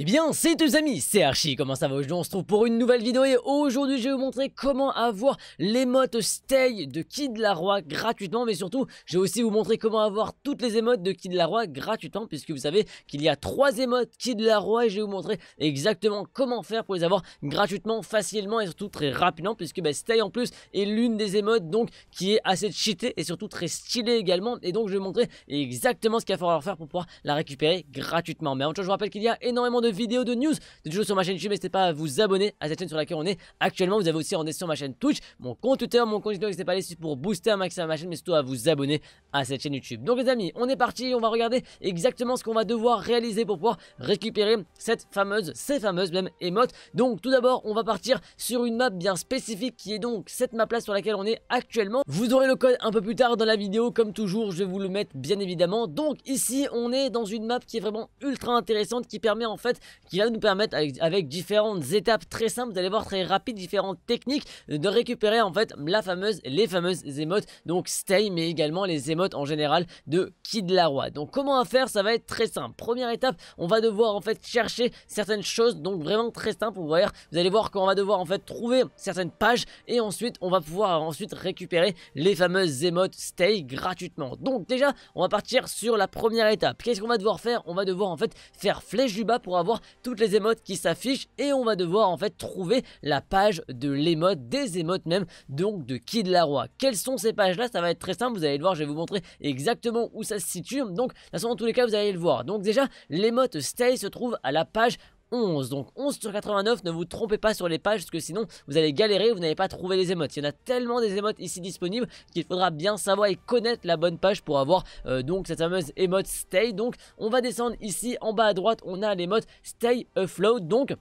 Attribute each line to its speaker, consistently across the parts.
Speaker 1: Eh bien, c'est deux amis, c'est Archie, comment ça va Aujourd'hui on se trouve pour une nouvelle vidéo et aujourd'hui je vais vous montrer comment avoir l'émote Stay de Kid Laroi gratuitement mais surtout je vais aussi vous montrer comment avoir toutes les émotes de Kid roi gratuitement puisque vous savez qu'il y a trois émotes Kid roi et je vais vous montrer exactement comment faire pour les avoir gratuitement, facilement et surtout très rapidement puisque bah, Stay en plus est l'une des émotes donc qui est assez cheatée et surtout très stylée également et donc je vais vous montrer exactement ce qu'il va falloir faire pour pouvoir la récupérer gratuitement mais en tout je vous rappelle qu'il y a énormément de Vidéo de news de toujours sur ma chaîne YouTube. N'hésitez pas à vous abonner à cette chaîne sur laquelle on est actuellement. Vous avez aussi rendez sur ma chaîne Twitch, mon compte Twitter, mon compte Instagram. N'hésitez pas à aller pour booster un maximum ma chaîne, mais surtout à vous abonner à cette chaîne YouTube. Donc les amis, on est parti. On va regarder exactement ce qu'on va devoir réaliser pour pouvoir récupérer cette fameuse, ces fameuses même émotes. Donc tout d'abord, on va partir sur une map bien spécifique qui est donc cette map là sur laquelle on est actuellement. Vous aurez le code un peu plus tard dans la vidéo, comme toujours, je vais vous le mettre bien évidemment. Donc ici, on est dans une map qui est vraiment ultra intéressante, qui permet en fait qui va nous permettre avec, différentes étapes très simples, vous allez voir très rapide différentes techniques de récupérer en fait la fameuse, les fameuses émotes, donc Stay, mais également les émotes en général de Kid roi, Donc comment à faire, ça va être très simple. Première étape, on va devoir en fait chercher certaines choses, donc vraiment très simple, vous, voyez, vous allez voir qu'on va devoir en fait trouver certaines pages et ensuite on va pouvoir ensuite récupérer les fameuses émotes Stay gratuitement. Donc déjà, on va partir sur la première étape. Qu'est-ce qu'on va devoir faire On va devoir en fait faire flèche du bas pour avoir toutes les émotes qui s'affichent et on va devoir en fait trouver la page de l'émote, des émotes même, donc de la Laroi. Quelles sont ces pages-là Ça va être très simple, vous allez le voir, je vais vous montrer exactement où ça se situe. Donc, de toute façon, dans tous les cas, vous allez le voir. Donc déjà, l'émote Stay se trouve à la page 11. Donc 11 sur 89, ne vous trompez pas sur les pages parce que sinon vous allez galérer, vous n'allez pas trouvé les émotes. Il y en a tellement des émotes ici disponibles qu'il faudra bien savoir et connaître la bonne page pour avoir euh, donc cette fameuse émote Stay. Donc on va descendre ici en bas à droite, on a les l'émote Stay Afloat. Donc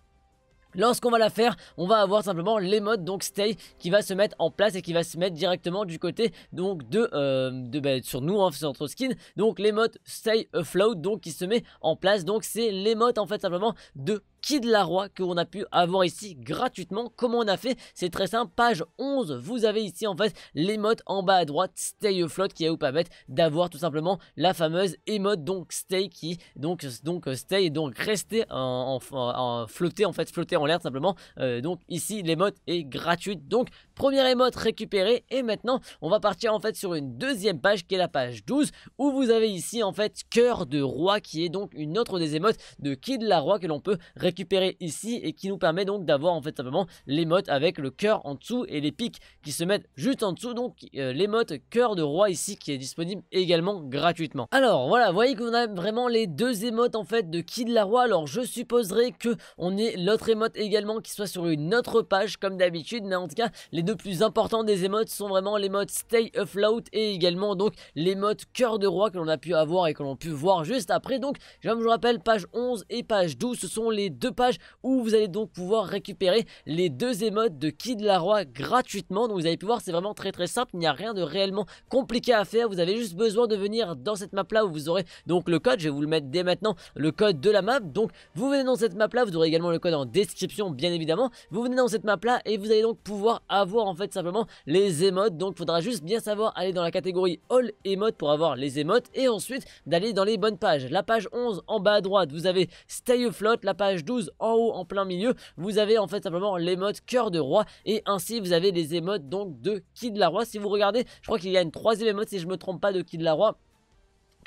Speaker 1: Lorsqu'on va la faire, on va avoir simplement les modes donc stay qui va se mettre en place et qui va se mettre directement du côté donc de, euh, de bah, sur nous en hein, sur notre skin. Donc les modes stay afloat donc qui se met en place. Donc c'est les modes en fait simplement de la roi que on a pu avoir ici gratuitement. Comment on a fait C'est très simple. Page 11, vous avez ici en fait l'émote en bas à droite, Stay Afloat, qui va vous permettre d'avoir tout simplement la fameuse émote, donc Stay, qui donc, donc Stay, donc rester en, en, flotter, en fait, flotter en l'air simplement. Euh, donc ici, l'émote est gratuite. Donc, première émote récupérée. Et maintenant, on va partir en fait sur une deuxième page qui est la page 12, où vous avez ici en fait Cœur de Roi, qui est donc une autre des émotes de Kid roi que l'on peut récupérer ici et qui nous permet donc d'avoir en fait simplement l'émote avec le cœur en dessous et les pics qui se mettent juste en dessous donc euh, les l'émote cœur de roi ici qui est disponible également gratuitement. Alors voilà, voyez qu'on a vraiment les deux émotes en fait de qui de la roi. Alors je supposerais que on ait l'autre émote également qui soit sur une autre page comme d'habitude, mais en tout cas les deux plus importants des émotes sont vraiment les l'émote Stay Afloat et également donc les l'émote cœur de roi que l'on a pu avoir et que l'on a pu voir juste après. Donc je vous rappelle page 11 et page 12 ce sont les deux pages où vous allez donc pouvoir récupérer les deux émotes de Kid Laroi gratuitement. Donc vous allez pouvoir, c'est vraiment très très simple, il n'y a rien de réellement compliqué à faire. Vous avez juste besoin de venir dans cette map là où vous aurez donc le code, je vais vous le mettre dès maintenant, le code de la map. Donc vous venez dans cette map là, vous aurez également le code en description bien évidemment. Vous venez dans cette map là et vous allez donc pouvoir avoir en fait simplement les émotes. Donc il faudra juste bien savoir aller dans la catégorie All Emotes pour avoir les émotes et ensuite d'aller dans les bonnes pages. La page 11 en bas à droite, vous avez Stay Afloat, la page 12 en haut en plein milieu vous avez en fait simplement l'émote cœur de roi et ainsi vous avez les émotes donc de de la roi si vous regardez je crois qu'il y a une troisième émote si je me trompe pas de de la roi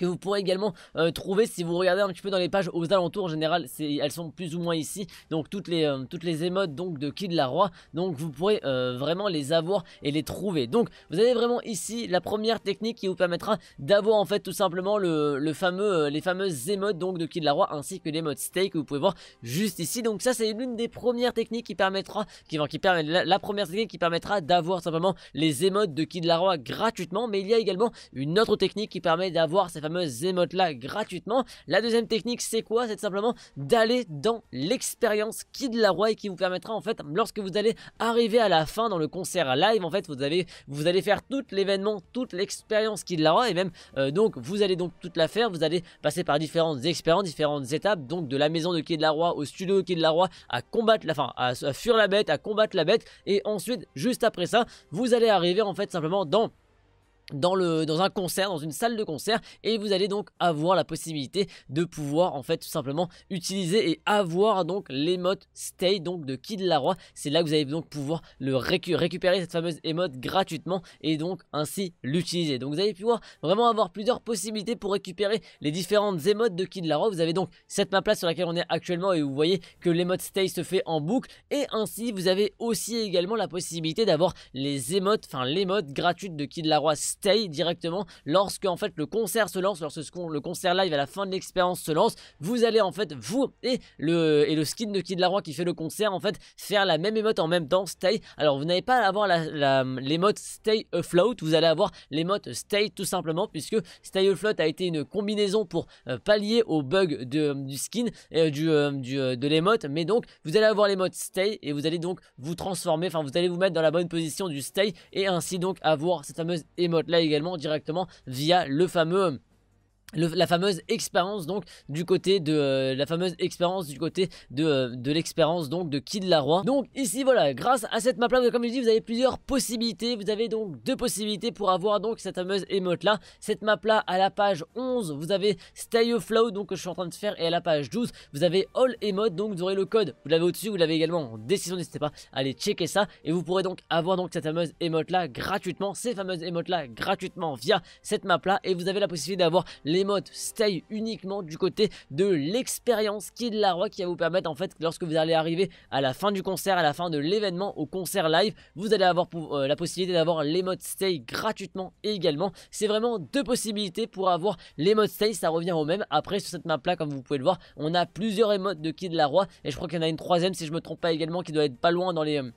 Speaker 1: que vous pourrez également euh, trouver si vous regardez un petit peu dans les pages aux alentours en général elles sont plus ou moins ici donc toutes les euh, toutes les émotes donc de Kid roi donc vous pourrez euh, vraiment les avoir et les trouver donc vous avez vraiment ici la première technique qui vous permettra d'avoir en fait tout simplement le, fameux les fameuses émotes donc de Kid roi ainsi que les steak que vous pouvez voir juste ici donc ça c'est l'une des premières techniques qui permettra qui, qui permet la, première technique qui permettra d'avoir simplement les émotes de Kid roi gratuitement mais il y a également une autre technique qui permet d'avoir ces fameuses fameuses là gratuitement. La deuxième technique c'est quoi C'est simplement d'aller dans l'expérience Kid et qui vous permettra en fait lorsque vous allez arriver à la fin dans le concert live en fait vous, avez, vous allez faire tout l'événement, toute l'expérience Kid Laroi et même euh, donc vous allez donc toute la faire, vous allez passer par différentes expériences, différentes étapes donc de la maison de Kid Laroi au studio de Kid Laroi à combattre la fin, à, à fuir la bête, à combattre la bête et ensuite juste après ça vous allez arriver en fait simplement dans dans, le, dans un concert, dans une salle de concert, et vous allez donc avoir la possibilité de pouvoir en fait tout simplement utiliser et avoir donc l'émote Stay donc de Kid Laroi. C'est là que vous allez donc pouvoir le récupérer cette fameuse émote gratuitement et donc ainsi l'utiliser. Donc vous allez pouvoir vraiment avoir plusieurs possibilités pour récupérer les différentes émotes de Kid Laroi. Vous avez donc cette map là sur laquelle on est actuellement et vous voyez que l'émote Stay se fait en boucle et ainsi vous avez aussi également la possibilité d'avoir les émotes, enfin les l'émote gratuites de Kid Laroi Stay stay directement lorsque en fait le concert se lance, lorsque le concert live à la fin de l'expérience se lance, vous allez en fait vous et le et le skin de Kid Laroi qui fait le concert en fait faire la même émote en même temps stay. Alors vous n'allez pas à avoir l'émote stay afloat, vous allez avoir l'émote stay tout simplement puisque stay afloat a été une combinaison pour euh, pallier au bug du skin et euh, du, euh, du de l'émote, mais donc vous allez avoir l'émote stay et vous allez donc vous transformer, enfin vous allez vous mettre dans la bonne position du stay et ainsi donc avoir cette fameuse émote là également directement via le fameux la fameuse expérience donc du côté de euh, la fameuse expérience du côté euh, de, l'expérience donc de Kid Laroi. Donc ici voilà, grâce à cette map là comme je dis, vous avez plusieurs possibilités, vous avez donc deux possibilités pour avoir donc cette fameuse émote là. Cette map là à la page 11, vous avez Stay Flow donc que je suis en train de faire et à la page 12, vous avez All Emote donc vous aurez le code. Vous l'avez au-dessus, vous l'avez également en décision n'hésitez pas à aller checker ça et vous pourrez donc avoir donc cette fameuse émote là gratuitement, ces fameuses émotes là gratuitement via cette map là et vous avez la possibilité d'avoir les l'émote stay uniquement du côté de l'expérience qui est de la roi qui va vous permettre en fait lorsque vous allez arriver à la fin du concert, à la fin de l'événement, au concert live, vous allez avoir euh, la possibilité d'avoir modes stay gratuitement également. C'est vraiment deux possibilités pour avoir modes stay, ça revient au même. Après sur cette map là comme vous pouvez le voir, on a plusieurs emotes de Kid la roi et je crois qu'il y en a une troisième si je me trompe pas également qui doit être pas loin dans les euh,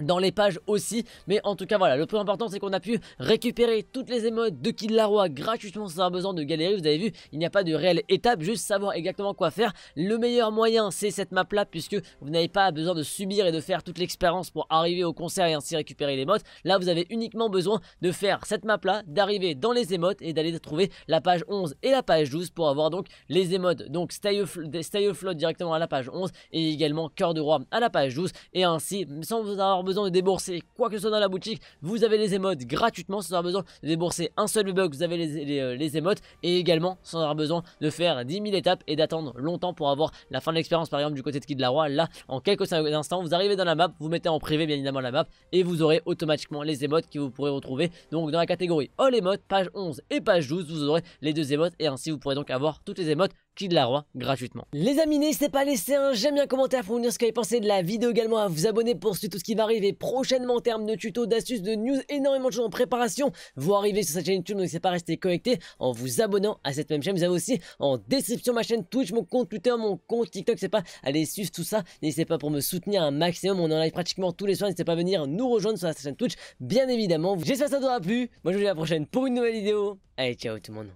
Speaker 1: dans les pages aussi mais en tout cas voilà le plus important c'est qu'on a pu récupérer toutes les émotes de Kid roi gratuitement sans avoir besoin de galérer vous avez vu il n'y a pas de réelle étape juste savoir exactement quoi faire le meilleur moyen c'est cette map là puisque vous n'avez pas besoin de subir et de faire toute l'expérience pour arriver au concert et ainsi récupérer les émotes là vous avez uniquement besoin de faire cette map là d'arriver dans les émotes et d'aller trouver la page 11 et la page 12 pour avoir donc les émotes donc stay afloat directement à la page 11 et également cœur de roi à la page 12 et ainsi sans vous avoir besoin de débourser quoi que ce soit dans la boutique, vous avez les émotes gratuitement sans avoir besoin de débourser un seul bug, vous avez les, euh, les, émotes et également sans avoir besoin de faire 10 000 étapes et d'attendre longtemps pour avoir la fin de l'expérience par exemple du côté de Kid roi Là, en quelques instants, vous arrivez dans la map, vous mettez en privé bien évidemment la map et vous aurez automatiquement les émotes que vous pourrez retrouver donc dans la catégorie All Emotes, page 11 et page 12, vous aurez les deux émotes et ainsi vous pourrez donc avoir toutes les émotes de la roi gratuitement. Les amis, n'hésitez pas à laisser un j'aime un commentaire pour vous dire ce que vous avez pensé de la vidéo également, à vous abonner pour suivre tout ce qui va arriver prochainement en termes de tutos, d'astuces, de news, énormément de choses en préparation. Vous arrivez sur cette chaîne YouTube, donc c'est pas rester connecté en vous abonnant à cette même chaîne. Vous avez aussi en description ma chaîne Twitch, mon compte Twitter, mon compte TikTok, c'est pas aller suivre tout ça. N'hésitez pas pour me soutenir un maximum, on en live pratiquement tous les soirs, n'hésitez pas à venir nous rejoindre sur la chaîne Twitch, bien évidemment. J'espère que ça vous aura plu. Moi je vous dis à la prochaine pour une nouvelle vidéo. Allez, ciao tout le monde.